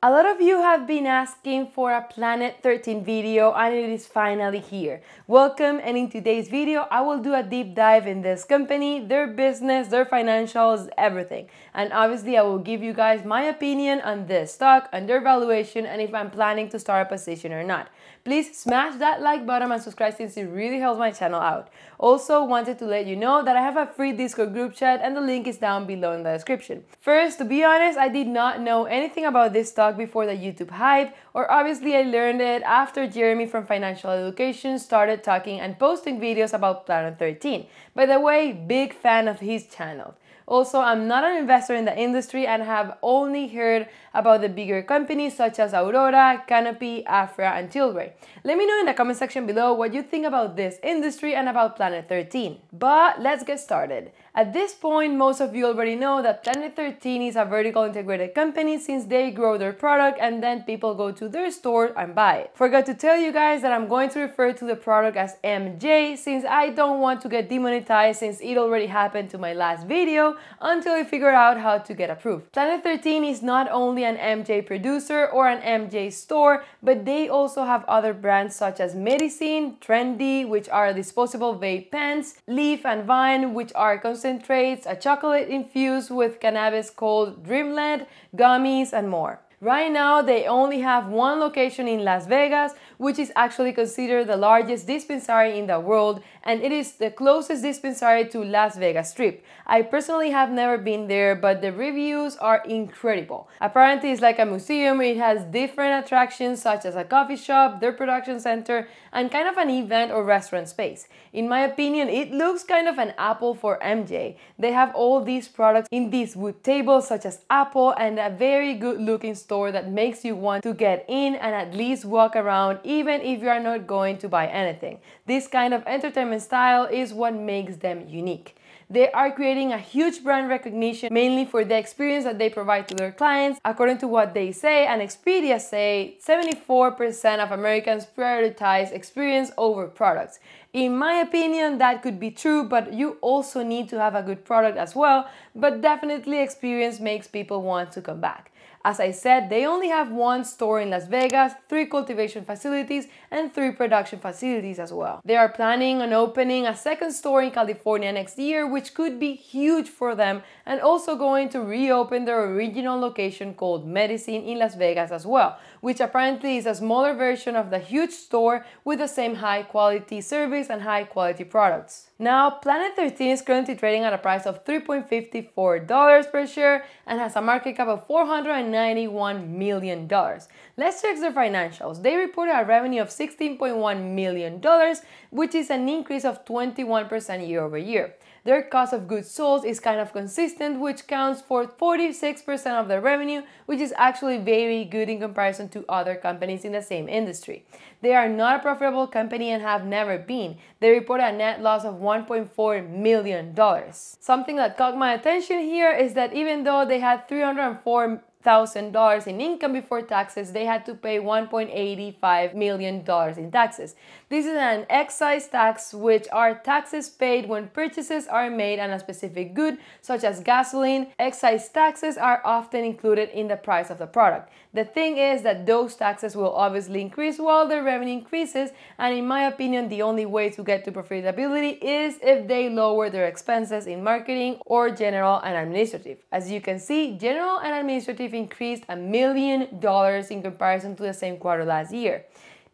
A lot of you have been asking for a Planet 13 video and it is finally here. Welcome and in today's video I will do a deep dive in this company, their business, their financials, everything. And obviously I will give you guys my opinion on this stock, on their valuation and if I'm planning to start a position or not. Please smash that like button and subscribe since it really helps my channel out. Also wanted to let you know that I have a free Discord group chat and the link is down below in the description. First, to be honest, I did not know anything about this talk before the YouTube hype or obviously I learned it after Jeremy from Financial Education started talking and posting videos about Planet 13. By the way, big fan of his channel. Also, I'm not an investor in the industry and have only heard about the bigger companies such as Aurora, Canopy, Afra, and Tilray. Let me know in the comment section below what you think about this industry and about Planet 13. But let's get started. At this point, most of you already know that Planet 13 is a vertical integrated company since they grow their product and then people go to their store and buy it. Forgot to tell you guys that I'm going to refer to the product as MJ since I don't want to get demonetized since it already happened to my last video until I figure out how to get approved. Planet 13 is not only an MJ producer or an MJ store, but they also have other brands such as Medicine, Trendy, which are disposable vape pens, Leaf and Vine, which are considered concentrates, a chocolate infused with cannabis called Dreamland, gummies, and more. Right now, they only have one location in Las Vegas, which is actually considered the largest dispensary in the world and it is the closest dispensary to Las Vegas Strip. I personally have never been there, but the reviews are incredible. Apparently, it's like a museum, it has different attractions such as a coffee shop, their production center, and kind of an event or restaurant space. In my opinion, it looks kind of an apple for MJ. They have all these products in these wood tables, such as Apple, and a very good looking store that makes you want to get in and at least walk around even if you are not going to buy anything. This kind of entertainment style is what makes them unique. They are creating a huge brand recognition mainly for the experience that they provide to their clients. According to what they say and Expedia say, 74% of Americans prioritize experience over products. In my opinion, that could be true, but you also need to have a good product as well. But definitely, experience makes people want to come back. As I said, they only have one store in Las Vegas, three cultivation facilities, and three production facilities as well. They are planning on opening a second store in California next year, which could be huge for them, and also going to reopen their original location called Medicine in Las Vegas as well, which apparently is a smaller version of the huge store with the same high quality service and high quality products. Now, Planet 13 is currently trading at a price of $3.54 per share and has a market cap of $491 million. Let's check their financials. They reported a revenue of $16.1 million, which is an increase of 21% year over year. Their cost of goods sold is kind of consistent, which counts for 46% of their revenue, which is actually very good in comparison to other companies in the same industry. They are not a profitable company and have never been. They report a net loss of $1.4 million. Something that caught my attention here is that even though they had 304 thousand dollars in income before taxes, they had to pay 1.85 million dollars in taxes. This is an excise tax, which are taxes paid when purchases are made on a specific good, such as gasoline. Excise taxes are often included in the price of the product. The thing is that those taxes will obviously increase while the revenue increases, and in my opinion, the only way to get to profitability is if they lower their expenses in marketing or general and administrative. As you can see, general and administrative we've increased a million dollars in comparison to the same quarter last year.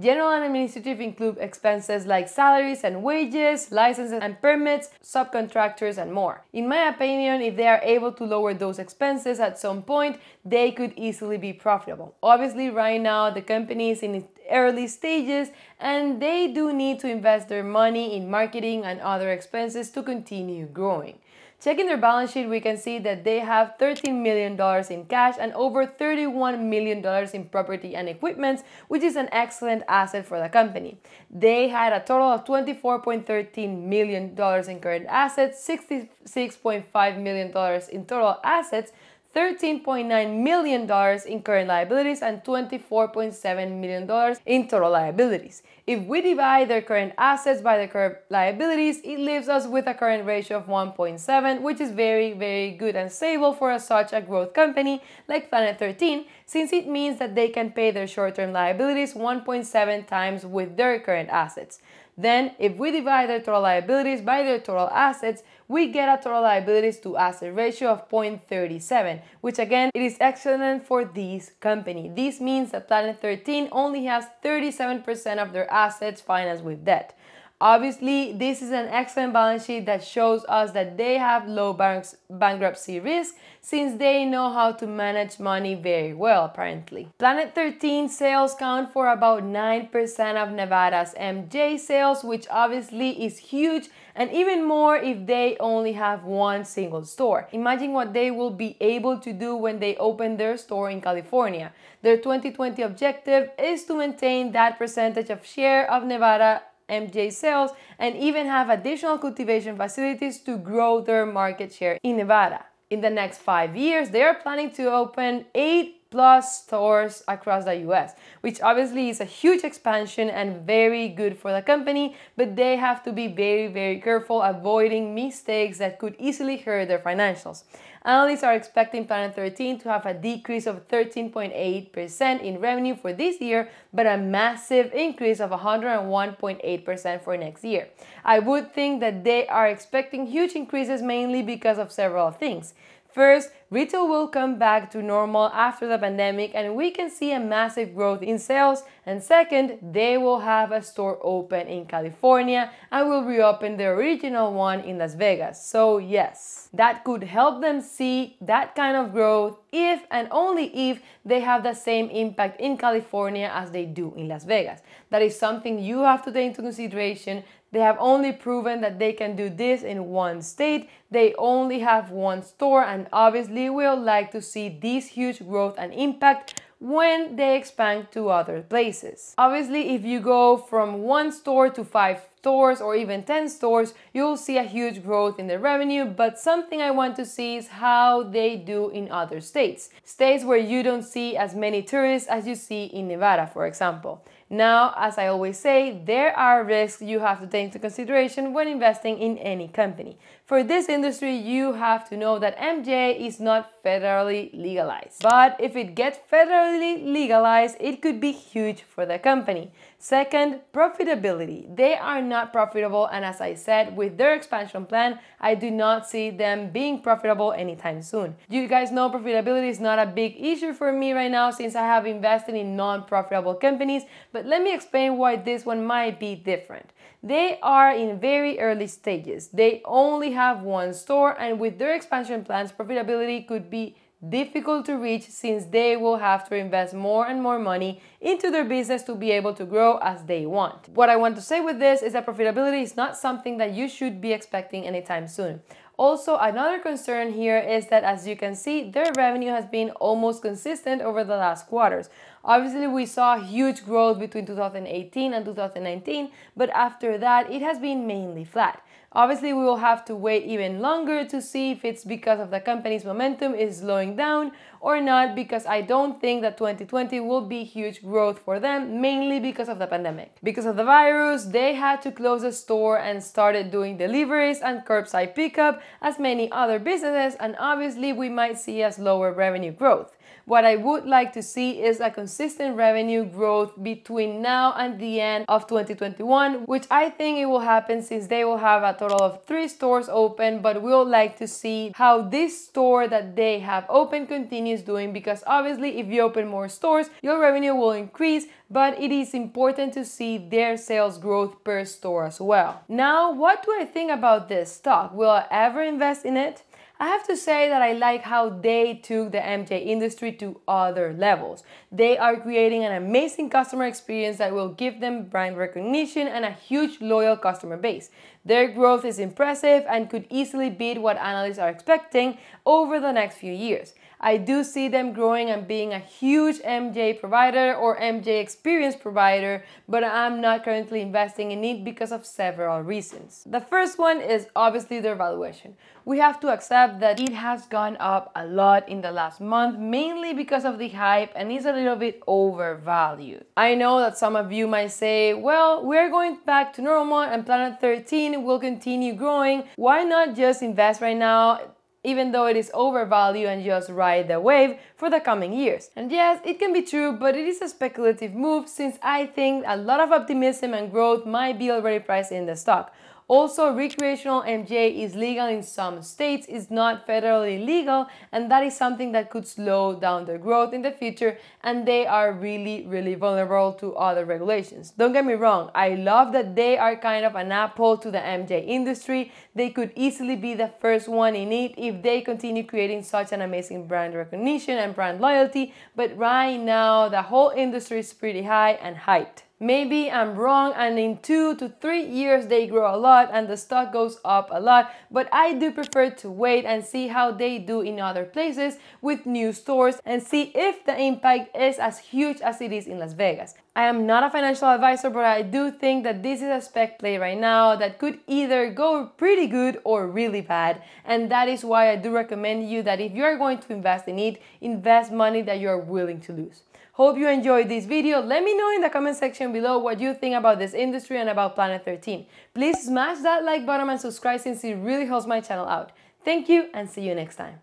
General and administrative include expenses like salaries and wages, licenses and permits, subcontractors, and more. In my opinion, if they are able to lower those expenses at some point, they could easily be profitable. Obviously, right now, the company is in its early stages and they do need to invest their money in marketing and other expenses to continue growing. Checking their balance sheet, we can see that they have $13 million in cash and over $31 million in property and equipment, which is an excellent asset for the company. They had a total of $24.13 million in current assets, $66.5 million in total assets, $13.9 million in current liabilities and $24.7 million in total liabilities. If we divide their current assets by their current liabilities, it leaves us with a current ratio of 1.7, which is very, very good and stable for a, such a growth company like Planet 13, since it means that they can pay their short-term liabilities 1.7 times with their current assets. Then, if we divide their total liabilities by their total assets, we get a total liabilities to asset ratio of 0.37, which again, it is excellent for this company. This means that Planet 13 only has 37% of their assets financed with debt. Obviously, this is an excellent balance sheet that shows us that they have low bankruptcy risk since they know how to manage money very well, apparently. Planet 13 sales count for about 9% of Nevada's MJ sales, which obviously is huge and even more if they only have one single store. Imagine what they will be able to do when they open their store in California. Their 2020 objective is to maintain that percentage of share of Nevada MJ sales and even have additional cultivation facilities to grow their market share in Nevada. In the next five years, they are planning to open eight plus stores across the US, which obviously is a huge expansion and very good for the company, but they have to be very, very careful avoiding mistakes that could easily hurt their financials. Analysts are expecting Planet 13 to have a decrease of 13.8% in revenue for this year, but a massive increase of 101.8% for next year. I would think that they are expecting huge increases mainly because of several things. First, retail will come back to normal after the pandemic and we can see a massive growth in sales. And second, they will have a store open in California and will reopen the original one in Las Vegas. So, yes, that could help them see that kind of growth if and only if they have the same impact in California as they do in Las Vegas. That is something you have to take into consideration they have only proven that they can do this in one state. They only have one store and obviously we'll like to see this huge growth and impact when they expand to other places. Obviously, if you go from one store to five stores or even 10 stores, you'll see a huge growth in the revenue, but something I want to see is how they do in other states. States where you don't see as many tourists as you see in Nevada, for example. Now, as I always say, there are risks you have to take into consideration when investing in any company. For this industry, you have to know that MJ is not federally legalized. But if it gets federally legalized, it could be huge for the company. Second, profitability. They are not profitable, and as I said, with their expansion plan, I do not see them being profitable anytime soon. You guys know profitability is not a big issue for me right now since I have invested in non profitable companies, but let me explain why this one might be different. They are in very early stages, they only have one store, and with their expansion plans, profitability could be difficult to reach since they will have to invest more and more money into their business to be able to grow as they want. What I want to say with this is that profitability is not something that you should be expecting anytime soon. Also, another concern here is that as you can see, their revenue has been almost consistent over the last quarters. Obviously, we saw huge growth between 2018 and 2019, but after that, it has been mainly flat. Obviously, we will have to wait even longer to see if it's because of the company's momentum is slowing down or not, because I don't think that 2020 will be huge growth for them, mainly because of the pandemic. Because of the virus, they had to close a store and started doing deliveries and curbside pickup as many other businesses, and obviously, we might see a slower revenue growth. What I would like to see is a consistent revenue growth between now and the end of 2021, which I think it will happen since they will have a total of three stores open, but we'll like to see how this store that they have open continues doing because obviously if you open more stores, your revenue will increase, but it is important to see their sales growth per store as well. Now, what do I think about this stock? Will I ever invest in it? I have to say that I like how they took the MJ industry to other levels. They are creating an amazing customer experience that will give them brand recognition and a huge loyal customer base. Their growth is impressive and could easily beat what analysts are expecting over the next few years. I do see them growing and being a huge MJ provider or MJ experience provider, but I'm not currently investing in it because of several reasons. The first one is obviously their valuation. We have to accept that it has gone up a lot in the last month, mainly because of the hype and is a little bit overvalued. I know that some of you might say, well, we're going back to normal and Planet 13 will continue growing. Why not just invest right now? even though it is overvalued and just ride the wave for the coming years. And yes, it can be true, but it is a speculative move since I think a lot of optimism and growth might be already priced in the stock. Also, recreational MJ is legal in some states, is not federally legal, and that is something that could slow down their growth in the future, and they are really, really vulnerable to other regulations. Don't get me wrong, I love that they are kind of an apple to the MJ industry. They could easily be the first one in it if they continue creating such an amazing brand recognition and brand loyalty, but right now the whole industry is pretty high and hyped. Maybe I'm wrong, and in two to three years they grow a lot and the stock goes up a lot, but I do prefer to wait and see how they do in other places with new stores and see if the impact is as huge as it is in Las Vegas. I am not a financial advisor, but I do think that this is a spec play right now that could either go pretty good or really bad. And that is why I do recommend you that if you're going to invest in it, invest money that you're willing to lose. Hope you enjoyed this video. Let me know in the comment section below what you think about this industry and about Planet 13. Please smash that like button and subscribe since it really helps my channel out. Thank you and see you next time.